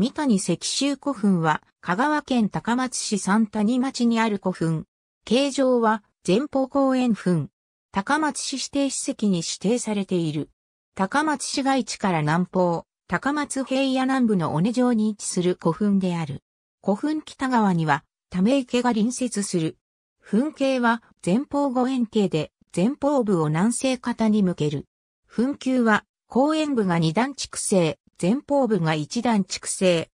三谷石州古墳は、香川県高松市三谷町にある古墳。形状は、前方後円墳。高松市指定史跡に指定されている。高松市街地から南方、高松平野南部の尾根城に位置する古墳である。古墳北側には、ため池が隣接する。墳形は前方後円形で、前方部を南西方に向ける。墳丘は、公園部が二段築成、前方部が一段築成。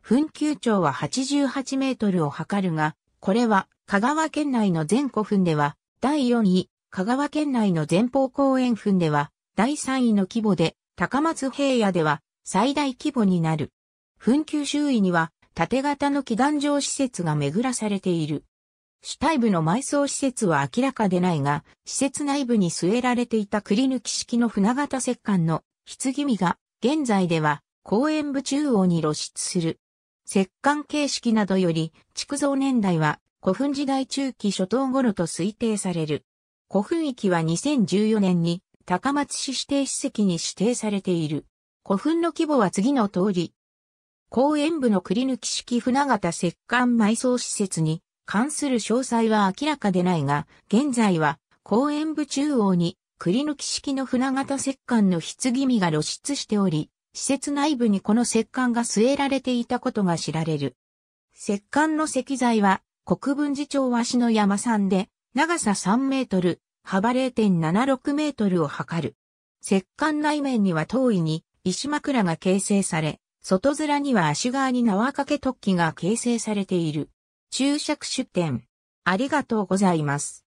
墳丘長は88メートルを測るが、これは香川県内の全古墳では第4位、香川県内の前方公園墳では第3位の規模で、高松平野では最大規模になる。墳丘周囲には縦型の祈願場施設が巡らされている。主体部の埋葬施設は明らかでないが、施設内部に据えられていたくり抜き式の船型石棺の棺が現在では公園部中央に露出する。石棺形式などより、築造年代は古墳時代中期初頭頃と推定される。古墳域は2014年に高松市指定史跡に指定されている。古墳の規模は次の通り。公園部の栗抜き式船形石棺埋葬施設に関する詳細は明らかでないが、現在は公園部中央に栗抜き式の船型石棺の棺身が露出しており、施設内部にこの石棺が据えられていたことが知られる。石棺の石材は、国分寺町紙の山山で、長さ3メートル、幅0.76メートルを測る。石棺内面には遠いに石枕が形成され、外面には足側に縄掛け突起が形成されている。注釈出典。ありがとうございます。